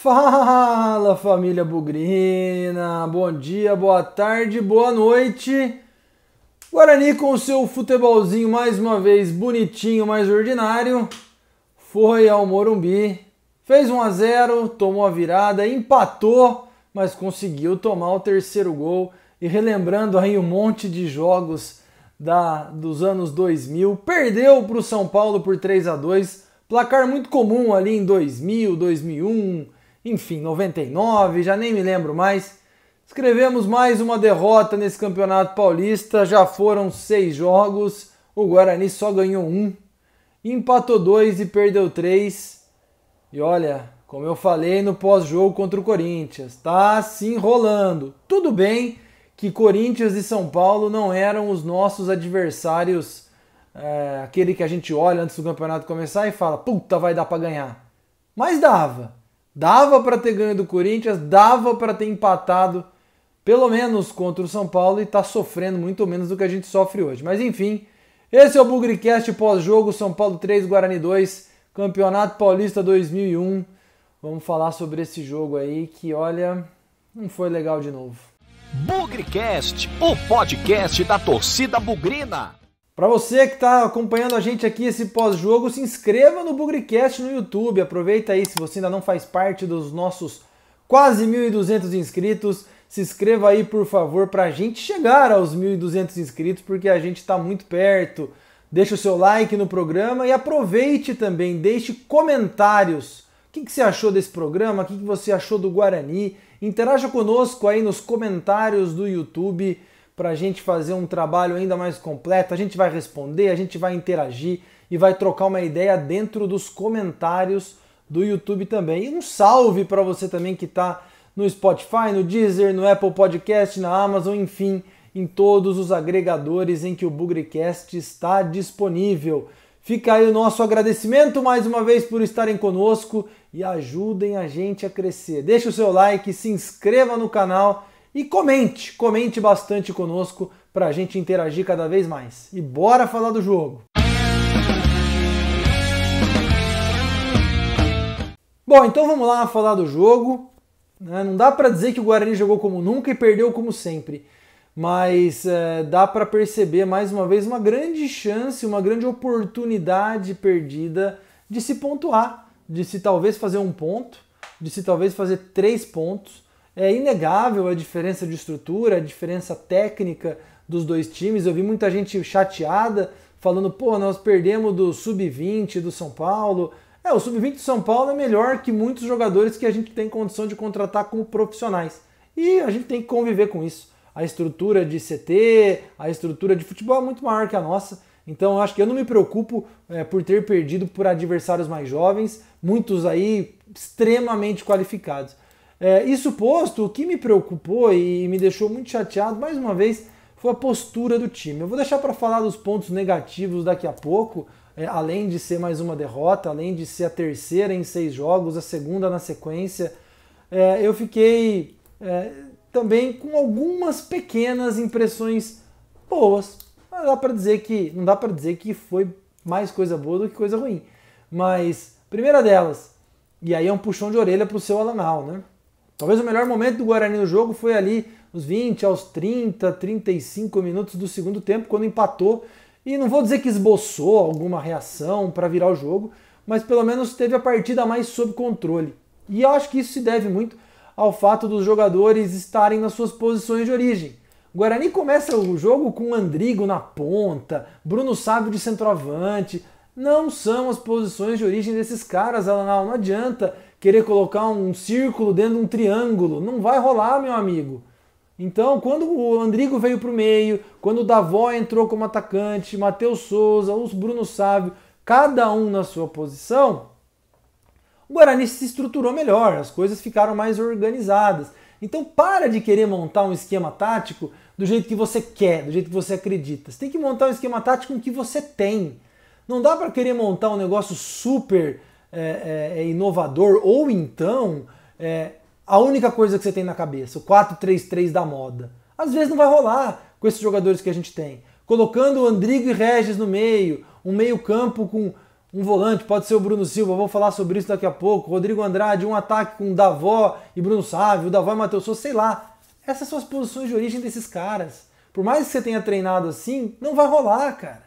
Fala família Bugrina, bom dia, boa tarde, boa noite. Guarani com seu futebolzinho mais uma vez bonitinho, mais ordinário, foi ao Morumbi, fez 1 a 0, tomou a virada, empatou, mas conseguiu tomar o terceiro gol e relembrando aí um monte de jogos da dos anos 2000, perdeu para o São Paulo por 3 a 2, placar muito comum ali em 2000, 2001 enfim, 99, já nem me lembro mais. Escrevemos mais uma derrota nesse Campeonato Paulista, já foram seis jogos, o Guarani só ganhou um, empatou dois e perdeu três. E olha, como eu falei no pós-jogo contra o Corinthians, tá se enrolando. Tudo bem que Corinthians e São Paulo não eram os nossos adversários, é, aquele que a gente olha antes do campeonato começar e fala, puta, vai dar para ganhar. Mas dava. Dava para ter ganho do Corinthians, dava para ter empatado, pelo menos contra o São Paulo, e está sofrendo muito menos do que a gente sofre hoje. Mas enfim, esse é o Bugrecast pós-jogo São Paulo 3, Guarani 2, Campeonato Paulista 2001. Vamos falar sobre esse jogo aí que, olha, não foi legal de novo. Bugrecast, o podcast da torcida bugrina. Para você que está acompanhando a gente aqui esse pós-jogo, se inscreva no Bugrecast no YouTube. Aproveita aí, se você ainda não faz parte dos nossos quase 1.200 inscritos, se inscreva aí, por favor, para a gente chegar aos 1.200 inscritos, porque a gente está muito perto. Deixe o seu like no programa e aproveite também, deixe comentários. O que, que você achou desse programa? O que, que você achou do Guarani? Interaja conosco aí nos comentários do YouTube para a gente fazer um trabalho ainda mais completo. A gente vai responder, a gente vai interagir e vai trocar uma ideia dentro dos comentários do YouTube também. E um salve para você também que está no Spotify, no Deezer, no Apple Podcast, na Amazon, enfim, em todos os agregadores em que o Bugrecast está disponível. Fica aí o nosso agradecimento mais uma vez por estarem conosco e ajudem a gente a crescer. Deixe o seu like, se inscreva no canal e comente, comente bastante conosco para a gente interagir cada vez mais. E bora falar do jogo! Bom, então vamos lá falar do jogo. Né? Não dá para dizer que o Guarani jogou como nunca e perdeu como sempre, mas é, dá para perceber mais uma vez uma grande chance, uma grande oportunidade perdida de se pontuar, de se talvez fazer um ponto, de se talvez fazer três pontos é inegável a diferença de estrutura, a diferença técnica dos dois times. Eu vi muita gente chateada falando, pô, nós perdemos do sub-20 do São Paulo. É, o sub-20 do São Paulo é melhor que muitos jogadores que a gente tem condição de contratar como profissionais. E a gente tem que conviver com isso. A estrutura de CT, a estrutura de futebol é muito maior que a nossa. Então eu acho que eu não me preocupo é, por ter perdido por adversários mais jovens, muitos aí extremamente qualificados. É, isso posto, o que me preocupou e me deixou muito chateado, mais uma vez, foi a postura do time. Eu vou deixar para falar dos pontos negativos daqui a pouco, é, além de ser mais uma derrota, além de ser a terceira em seis jogos, a segunda na sequência. É, eu fiquei é, também com algumas pequenas impressões boas. Não dá para dizer que não dá para dizer que foi mais coisa boa do que coisa ruim, mas primeira delas. E aí é um puxão de orelha pro seu Alanal, né? Talvez o melhor momento do Guarani no jogo foi ali os 20, aos 30, 35 minutos do segundo tempo, quando empatou. E não vou dizer que esboçou alguma reação para virar o jogo, mas pelo menos teve a partida mais sob controle. E eu acho que isso se deve muito ao fato dos jogadores estarem nas suas posições de origem. O Guarani começa o jogo com Andrigo na ponta, Bruno Sábio de centroavante. Não são as posições de origem desses caras, Alanal, não adianta querer colocar um círculo dentro de um triângulo. Não vai rolar, meu amigo. Então, quando o Andrigo veio para o meio, quando o Davó entrou como atacante, Matheus Souza, os Bruno Sávio, cada um na sua posição, o Guarani se estruturou melhor, as coisas ficaram mais organizadas. Então, para de querer montar um esquema tático do jeito que você quer, do jeito que você acredita. Você tem que montar um esquema tático com o que você tem. Não dá para querer montar um negócio super é, é, é, inovador, ou então é, a única coisa que você tem na cabeça, o 4-3-3 da moda. Às vezes não vai rolar com esses jogadores que a gente tem. Colocando o Andrigo e Regis no meio, um meio-campo com um volante, pode ser o Bruno Silva, vou falar sobre isso daqui a pouco. Rodrigo Andrade, um ataque com Davó e Bruno Sávio, Davó e Matheus Souza, sei lá. Essas são as posições de origem desses caras. Por mais que você tenha treinado assim, não vai rolar, cara.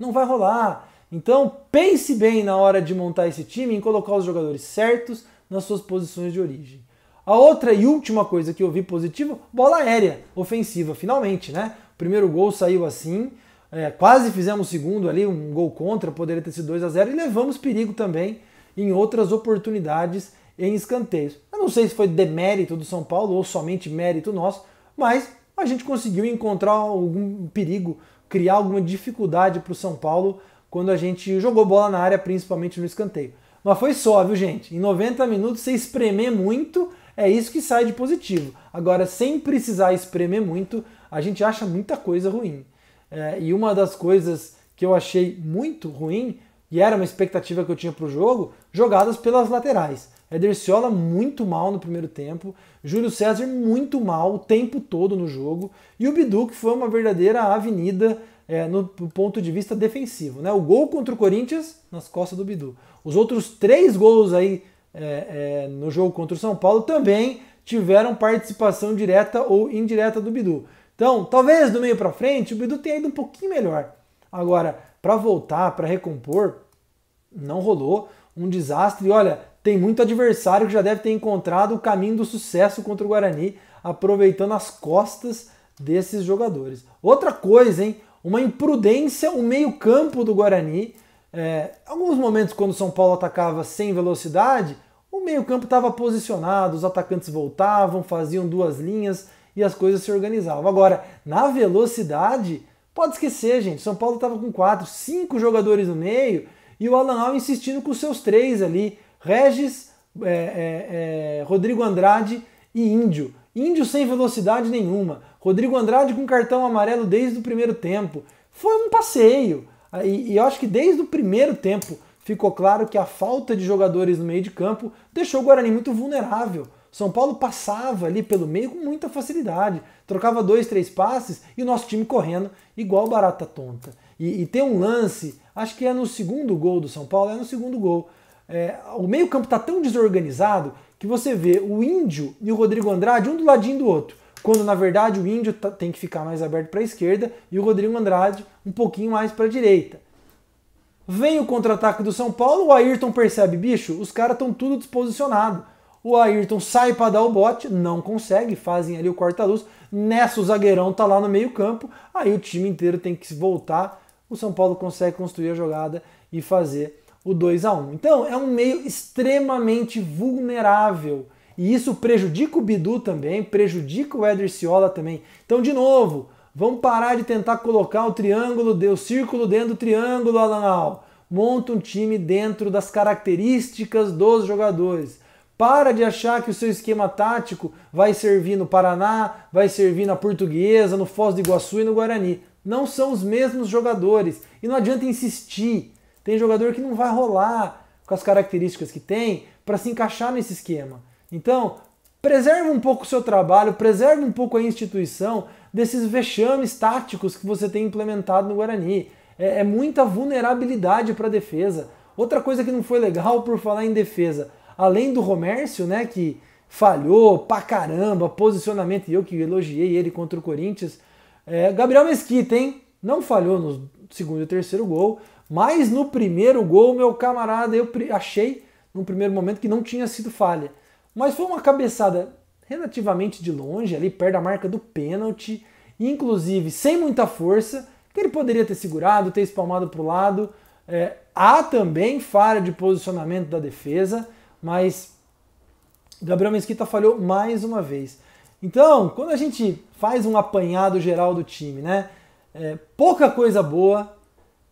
Não vai rolar. Então pense bem na hora de montar esse time em colocar os jogadores certos nas suas posições de origem. A outra e última coisa que eu vi positivo, bola aérea, ofensiva, finalmente, né? O primeiro gol saiu assim, é, quase fizemos o segundo ali, um gol contra, poderia ter sido 2 a 0 e levamos perigo também em outras oportunidades em escanteios. Eu não sei se foi demérito do São Paulo ou somente mérito nosso, mas a gente conseguiu encontrar algum perigo, criar alguma dificuldade para o São Paulo quando a gente jogou bola na área, principalmente no escanteio. Mas foi só, viu, gente? Em 90 minutos, você espremer muito, é isso que sai de positivo. Agora, sem precisar espremer muito, a gente acha muita coisa ruim. É, e uma das coisas que eu achei muito ruim, e era uma expectativa que eu tinha para o jogo, jogadas pelas laterais. Ederciola muito mal no primeiro tempo, Júlio César muito mal o tempo todo no jogo, e o Bidu, que foi uma verdadeira avenida é, no ponto de vista defensivo. Né? O gol contra o Corinthians, nas costas do Bidu. Os outros três gols aí é, é, no jogo contra o São Paulo também tiveram participação direta ou indireta do Bidu. Então, talvez do meio para frente o Bidu tenha ido um pouquinho melhor. Agora, para voltar, para recompor, não rolou. Um desastre. E olha, tem muito adversário que já deve ter encontrado o caminho do sucesso contra o Guarani, aproveitando as costas desses jogadores. Outra coisa, hein? uma imprudência, o meio-campo do Guarani. É, alguns momentos, quando o São Paulo atacava sem velocidade, o meio-campo estava posicionado, os atacantes voltavam, faziam duas linhas e as coisas se organizavam. Agora, na velocidade, pode esquecer, gente. São Paulo estava com quatro, cinco jogadores no meio e o Alan Al insistindo com os seus três ali: Regis, é, é, é Rodrigo Andrade e Índio. Índio sem velocidade nenhuma. Rodrigo Andrade com cartão amarelo desde o primeiro tempo. Foi um passeio. Ah, e, e eu acho que desde o primeiro tempo ficou claro que a falta de jogadores no meio de campo deixou o Guarani muito vulnerável. São Paulo passava ali pelo meio com muita facilidade, trocava dois, três passes e o nosso time correndo igual barata tonta. E, e tem um lance, acho que é no segundo gol do São Paulo, é no segundo gol. É, o meio campo está tão desorganizado que você vê o Índio e o Rodrigo Andrade um do ladinho do outro quando na verdade o Índio tá, tem que ficar mais aberto para a esquerda e o Rodrigo Andrade um pouquinho mais para a direita. Vem o contra-ataque do São Paulo, o Ayrton percebe, bicho, os caras estão tudo desposicionado. O Ayrton sai para dar o bote, não consegue, fazem ali o corta-luz. Nessa o zagueirão tá lá no meio-campo, aí o time inteiro tem que se voltar. O São Paulo consegue construir a jogada e fazer o 2 a 1. Então, é um meio extremamente vulnerável e isso prejudica o Bidu também, prejudica o Eder Ciola também. Então, de novo, vamos parar de tentar colocar o triângulo, o círculo dentro do triângulo, Alanal. Monta um time dentro das características dos jogadores. Para de achar que o seu esquema tático vai servir no Paraná, vai servir na Portuguesa, no Foz do Iguaçu e no Guarani. Não são os mesmos jogadores. E não adianta insistir. Tem jogador que não vai rolar com as características que tem para se encaixar nesse esquema. Então, preserve um pouco o seu trabalho, preserve um pouco a instituição desses vexames táticos que você tem implementado no Guarani. É, é muita vulnerabilidade para a defesa. Outra coisa que não foi legal por falar em defesa, além do Romércio, né, que falhou pra caramba, posicionamento, e eu que elogiei ele contra o Corinthians, é, Gabriel Mesquita, hein, não falhou no segundo e terceiro gol, mas no primeiro gol, meu camarada, eu achei no primeiro momento que não tinha sido falha. Mas foi uma cabeçada relativamente de longe, ali perto da marca do pênalti, inclusive sem muita força, que ele poderia ter segurado, ter espalmado para o lado. É, há também falha de posicionamento da defesa, mas Gabriel Mesquita falhou mais uma vez. Então, quando a gente faz um apanhado geral do time, né? É, pouca coisa boa,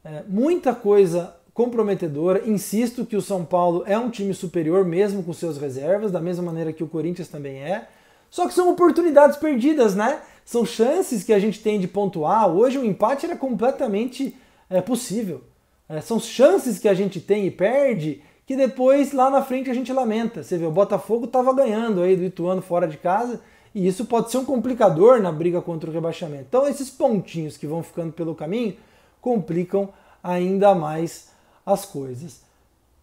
é, muita coisa comprometedora. Insisto que o São Paulo é um time superior, mesmo com seus reservas, da mesma maneira que o Corinthians também é. Só que são oportunidades perdidas, né? São chances que a gente tem de pontuar. Hoje o um empate era completamente é, possível. É, são chances que a gente tem e perde que depois lá na frente a gente lamenta. Você vê, o Botafogo estava ganhando aí do Ituano fora de casa e isso pode ser um complicador na briga contra o rebaixamento. Então esses pontinhos que vão ficando pelo caminho complicam ainda mais as coisas.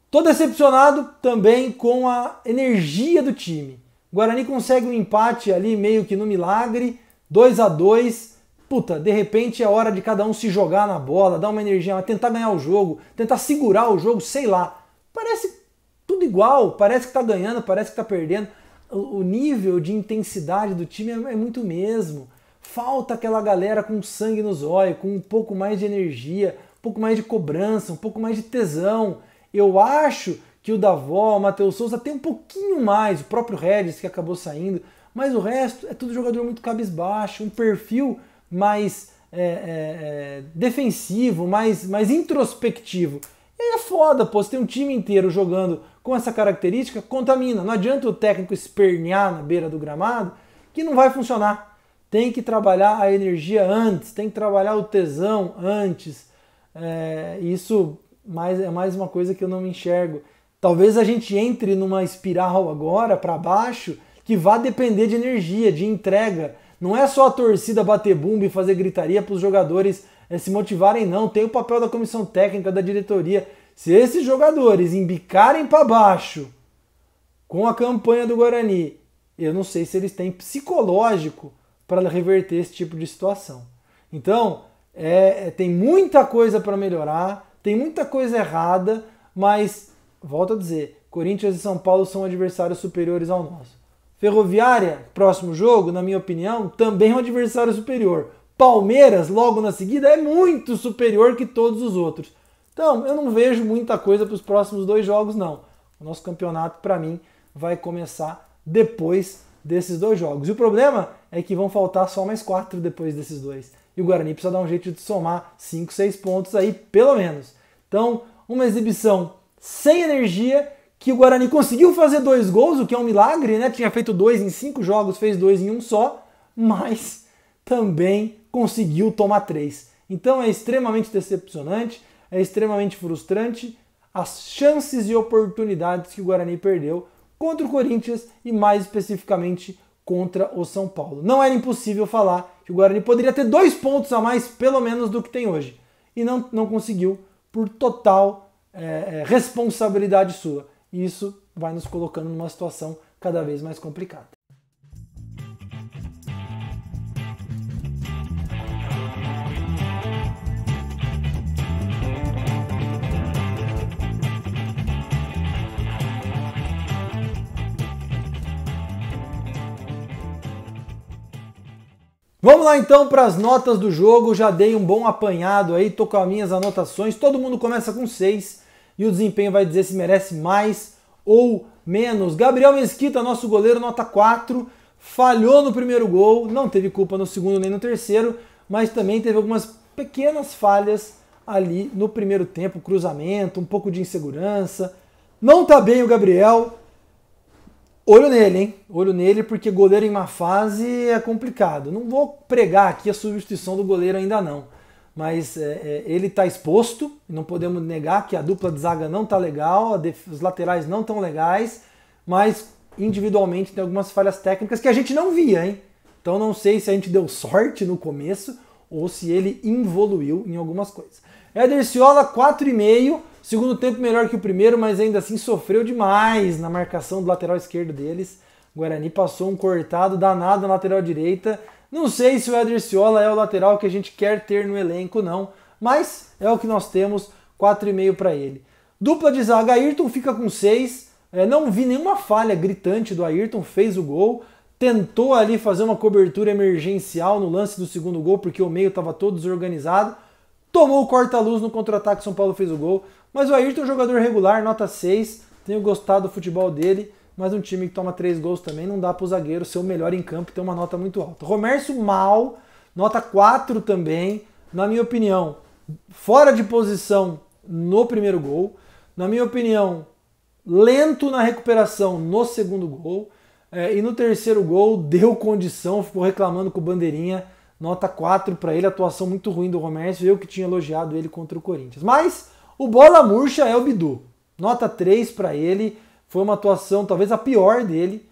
Tô decepcionado também com a energia do time. O Guarani consegue um empate ali meio que no milagre, 2 a 2 Puta, de repente é hora de cada um se jogar na bola, dar uma energia, tentar ganhar o jogo, tentar segurar o jogo, sei lá. Parece tudo igual, parece que tá ganhando, parece que tá perdendo. O nível de intensidade do time é, é muito mesmo. Falta aquela galera com sangue nos olhos, com um pouco mais de energia, um pouco mais de cobrança, um pouco mais de tesão. Eu acho que o Davó, o Matheus Souza tem um pouquinho mais, o próprio Regis que acabou saindo, mas o resto é tudo jogador muito cabisbaixo, um perfil mais é, é, é, defensivo, mais, mais introspectivo. E aí é foda, pô, você tem um time inteiro jogando com essa característica, contamina. Não adianta o técnico espernear na beira do gramado, que não vai funcionar. Tem que trabalhar a energia antes, tem que trabalhar o tesão antes é, isso mais, é mais uma coisa que eu não me enxergo. Talvez a gente entre numa espiral agora para baixo que vá depender de energia, de entrega. Não é só a torcida bater bumbo e fazer gritaria para os jogadores é, se motivarem, não. Tem o papel da comissão técnica, da diretoria. Se esses jogadores embicarem para baixo com a campanha do Guarani, eu não sei se eles têm psicológico para reverter esse tipo de situação. Então, é, é, tem muita coisa para melhorar, tem muita coisa errada, mas, volto a dizer, Corinthians e São Paulo são adversários superiores ao nosso. Ferroviária, próximo jogo, na minha opinião, também é um adversário superior. Palmeiras, logo na seguida, é muito superior que todos os outros. Então, eu não vejo muita coisa para os próximos dois jogos, não. O nosso campeonato, para mim, vai começar depois desses dois jogos. E o problema é que vão faltar só mais quatro depois desses dois e o Guarani precisa dar um jeito de somar 5, 6 pontos aí, pelo menos. Então, uma exibição sem energia, que o Guarani conseguiu fazer dois gols, o que é um milagre, né? Tinha feito dois em cinco jogos, fez dois em um só, mas também conseguiu tomar três. Então é extremamente decepcionante, é extremamente frustrante as chances e oportunidades que o Guarani perdeu contra o Corinthians e mais especificamente contra o São Paulo. Não era impossível falar que o Guarani poderia ter dois pontos a mais, pelo menos, do que tem hoje. E não, não conseguiu por total é, é responsabilidade sua. E isso vai nos colocando numa situação cada vez mais complicada. Vamos lá então para as notas do jogo. Já dei um bom apanhado aí, tô com as minhas anotações. Todo mundo começa com 6 e o desempenho vai dizer se merece mais ou menos. Gabriel Mesquita, nosso goleiro, nota 4. Falhou no primeiro gol, não teve culpa no segundo nem no terceiro, mas também teve algumas pequenas falhas ali no primeiro tempo cruzamento, um pouco de insegurança. Não tá bem o Gabriel, olho nele, hein? Olho nele, porque goleiro em uma fase é complicado. Não vou pregar aqui a substituição do goleiro ainda não. Mas é, é ele está exposto, não podemos negar que a dupla de zaga não está legal, os laterais não estão legais, mas individualmente tem algumas falhas técnicas que a gente não via, hein? Então não sei se a gente deu sorte no começo ou se ele involuiu em algumas coisas. Éder Ciola, 4,5. Segundo tempo melhor que o primeiro, mas ainda assim sofreu demais na marcação do lateral esquerdo deles. O Guarani passou um cortado danado na lateral direita. Não sei se o Eder Ciola é o lateral que a gente quer ter no elenco, não, mas é o que nós temos, 4,5 para ele. Dupla de zaga, Ayrton fica com 6. É, não vi nenhuma falha gritante do Ayrton, fez o gol, tentou ali fazer uma cobertura emergencial no lance do segundo gol, porque o meio estava todo desorganizado. Tomou o corta-luz no contra-ataque, São Paulo fez o gol. Mas o Ayrton é um jogador regular, nota 6. Tenho gostado do futebol dele, mas um time que toma 3 gols também não dá para o zagueiro ser o melhor em campo e ter uma nota muito alta. Romércio mal, nota 4 também, na minha opinião. Fora de posição no primeiro gol. Na minha opinião, lento na recuperação no segundo gol. É, e no terceiro gol, deu condição, ficou reclamando com o Bandeirinha. Nota 4 para ele, atuação muito ruim do Romércio, eu que tinha elogiado ele contra o Corinthians. Mas o bola murcha é o Bidu. Nota 3 para ele. Foi uma atuação talvez a pior dele.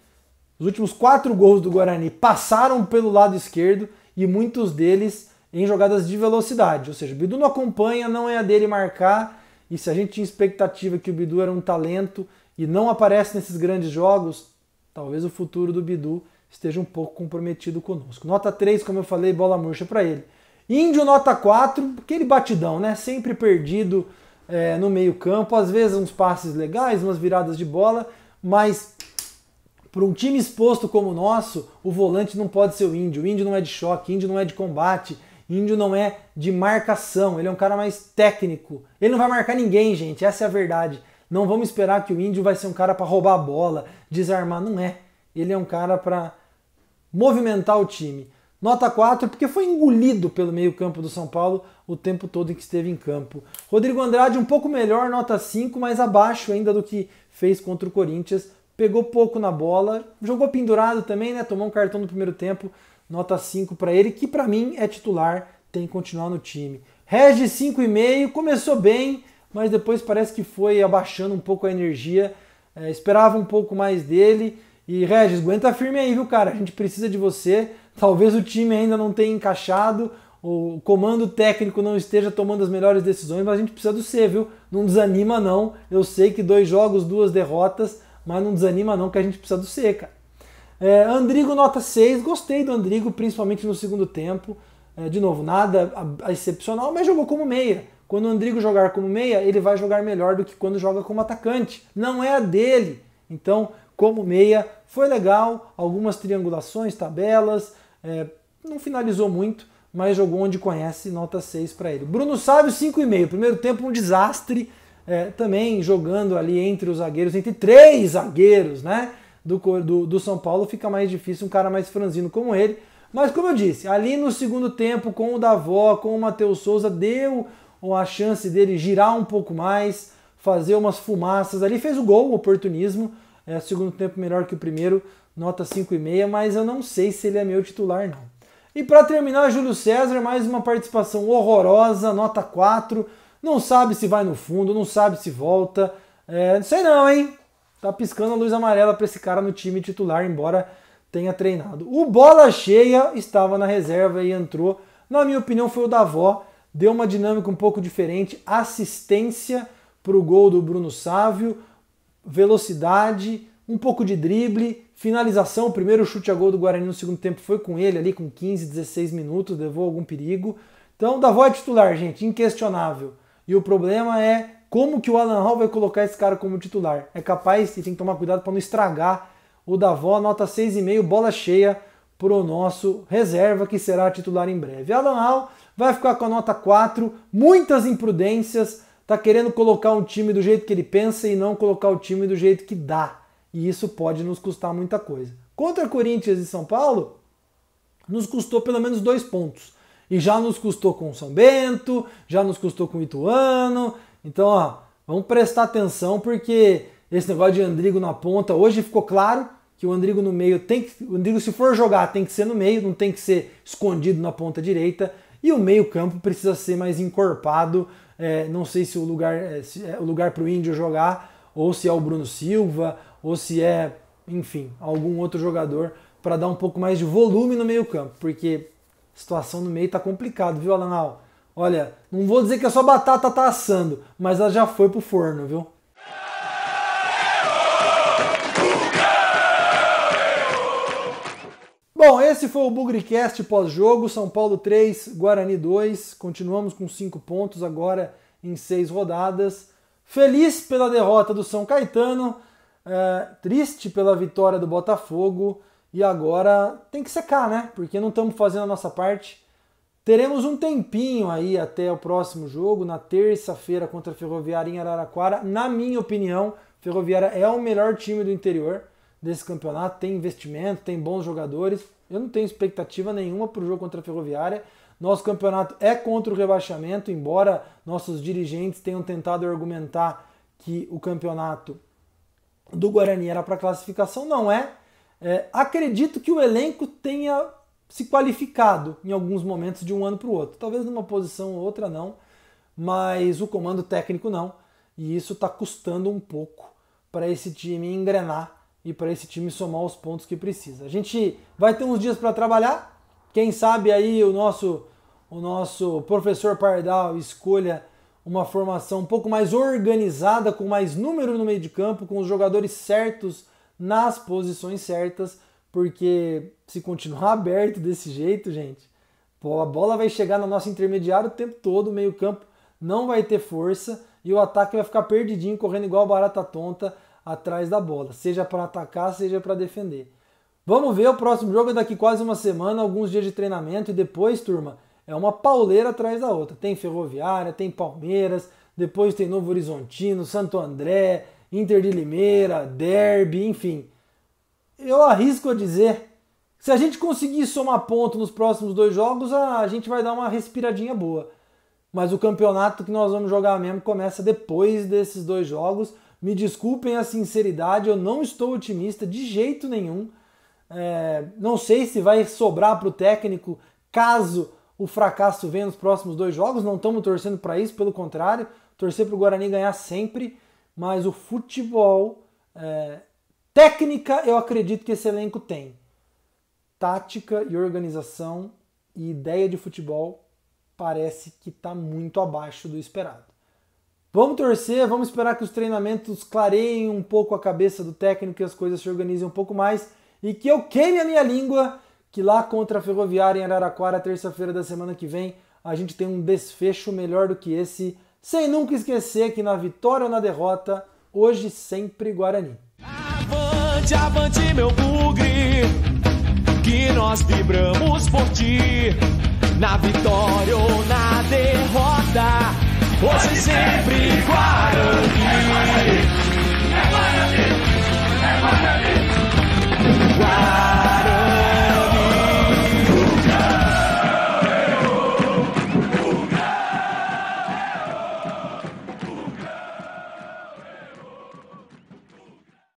Os últimos quatro gols do Guarani passaram pelo lado esquerdo e muitos deles em jogadas de velocidade. Ou seja, o Bidu não acompanha, não é a dele marcar. E se a gente tinha expectativa que o Bidu era um talento e não aparece nesses grandes jogos, talvez o futuro do Bidu esteja um pouco comprometido conosco. Nota 3, como eu falei, bola murcha para ele. Índio, nota 4, aquele batidão, né? Sempre perdido, é, no meio-campo, às vezes uns passes legais, umas viradas de bola, mas para um time exposto como o nosso, o volante não pode ser o índio. O índio não é de choque, índio não é de combate, índio não é de marcação. Ele é um cara mais técnico. Ele não vai marcar ninguém, gente. Essa é a verdade. Não vamos esperar que o índio vai ser um cara para roubar a bola, desarmar. Não é. Ele é um cara para movimentar o time. Nota 4, porque foi engolido pelo meio-campo do São Paulo o tempo todo em que esteve em campo. Rodrigo Andrade, um pouco melhor, nota 5, mas abaixo ainda do que fez contra o Corinthians. Pegou pouco na bola, jogou pendurado também, né? Tomou um cartão no primeiro tempo, nota 5 para ele, que para mim é titular, tem que continuar no time. Regis 5,5, começou bem, mas depois parece que foi abaixando um pouco a energia. É, esperava um pouco mais dele. E Regis, aguenta firme aí, viu, cara? A gente precisa de você talvez o time ainda não tenha encaixado, o comando técnico não esteja tomando as melhores decisões, mas a gente precisa do C, viu? Não desanima não. Eu sei que dois jogos, duas derrotas, mas não desanima não que a gente precisa do C, cara. É, Andrigo nota 6, gostei do Andrigo, principalmente no segundo tempo. É, de novo, nada excepcional, mas jogou como meia. Quando o Andrigo jogar como meia, ele vai jogar melhor do que quando joga como atacante. Não é a dele. Então, como meia, foi legal. Algumas triangulações, tabelas, é, não finalizou muito, mas jogou onde conhece, nota 6 para ele. Bruno Sávio, 5,5. Primeiro tempo, um desastre. É, também jogando ali entre os zagueiros, entre três zagueiros, né? Do, do, do São Paulo fica mais difícil um cara mais franzino como ele. Mas como eu disse, ali no segundo tempo, com o Davó, com o Matheus Souza, deu a chance dele girar um pouco mais, fazer umas fumaças ali, fez o gol, o oportunismo. É, segundo tempo melhor que o primeiro, nota 5,5, mas eu não sei se ele é meu titular, não. E para terminar, Júlio César, mais uma participação horrorosa, nota 4. Não sabe se vai no fundo, não sabe se volta. É, não sei não, hein? Tá piscando a luz amarela para esse cara no time titular, embora tenha treinado. O bola cheia estava na reserva e entrou. Na minha opinião, foi o Davó. Deu uma dinâmica um pouco diferente. Assistência para o gol do Bruno Sávio, velocidade, um pouco de drible, Finalização, o primeiro chute a gol do Guarani no segundo tempo foi com ele ali, com 15, 16 minutos, levou algum perigo. Então, Davó é titular, gente, inquestionável. E o problema é como que o Alan Hall vai colocar esse cara como titular. É capaz e tem que tomar cuidado para não estragar o Davó, nota 6,5, bola cheia para o nosso reserva, que será titular em breve. Alan Hall vai ficar com a nota 4, muitas imprudências, tá querendo colocar um time do jeito que ele pensa e não colocar o time do jeito que dá. E isso pode nos custar muita coisa. Contra Corinthians e São Paulo, nos custou pelo menos dois pontos. E já nos custou com o São Bento, já nos custou com o Ituano. Então, ó, vamos prestar atenção porque esse negócio de Andrigo na ponta, hoje ficou claro que o Andrigo no meio tem que. O Andrigo, se for jogar, tem que ser no meio, não tem que ser escondido na ponta direita. E o meio-campo precisa ser mais encorpado. É, não sei se o lugar é, é o lugar para o Índio jogar, ou se é o Bruno Silva, ou se é, enfim, algum outro jogador para dar um pouco mais de volume no meio-campo, porque a situação no meio tá complicado, viu, Alanal? Olha, não vou dizer que a sua batata tá assando, mas ela já foi pro forno, viu? Bom, esse foi o Bugrecast pós-jogo, São Paulo 3, Guarani 2. Continuamos com 5 pontos agora em 6 rodadas. Feliz pela derrota do São Caetano, é, triste pela vitória do Botafogo e agora tem que secar, né? Porque não estamos fazendo a nossa parte. Teremos um tempinho aí até o próximo jogo, na terça-feira contra a Ferroviária em Araraquara. Na minha opinião, Ferroviária é o melhor time do interior desse campeonato, tem investimento, tem bons jogadores. Eu não tenho expectativa nenhuma para o jogo contra a Ferroviária. Nosso campeonato é contra o rebaixamento, embora nossos dirigentes tenham tentado argumentar que o campeonato do Guarani era para classificação, não é. é. Acredito que o elenco tenha se qualificado em alguns momentos de um ano para o outro. Talvez numa posição ou outra não, mas o comando técnico não. E isso está custando um pouco para esse time engrenar e para esse time somar os pontos que precisa. A gente vai ter uns dias para trabalhar. Quem sabe aí o nosso o nosso professor Pardal escolha uma formação um pouco mais organizada, com mais número no meio de campo, com os jogadores certos nas posições certas, porque se continuar aberto desse jeito, gente, a bola vai chegar na nossa intermediária o tempo todo, o meio-campo não vai ter força e o ataque vai ficar perdidinho, correndo igual barata tonta atrás da bola, seja para atacar, seja para defender. Vamos ver o próximo jogo daqui quase uma semana, alguns dias de treinamento e depois, turma, é uma pauleira atrás da outra. Tem Ferroviária, tem Palmeiras, depois tem Novo Horizontino, Santo André, Inter de Limeira, é, é. Derby, enfim. Eu arrisco a dizer, se a gente conseguir somar ponto nos próximos dois jogos, a gente vai dar uma respiradinha boa. Mas o campeonato que nós vamos jogar mesmo começa depois desses dois jogos. Me desculpem a sinceridade, eu não estou otimista de jeito nenhum. É, não sei se vai sobrar para o técnico caso o fracasso vem nos próximos dois jogos, não estamos torcendo para isso, pelo contrário, torcer para o Guarani ganhar sempre, mas o futebol, é, técnica, eu acredito que esse elenco tem. Tática e organização e ideia de futebol parece que está muito abaixo do esperado. Vamos torcer, vamos esperar que os treinamentos clareiem um pouco a cabeça do técnico, que as coisas se organizem um pouco mais e que eu queime a minha língua que lá contra a Ferroviária em Araraquara, terça-feira da semana que vem, a gente tem um desfecho melhor do que esse, sem nunca esquecer que na vitória ou na derrota, hoje sempre Guarani. Avante, avante, meu bugre, que nós vibramos por ti, na vitória ou na derrota, hoje sempre Guarani. É Guarani, é Guarani, é Guarani. Guarani.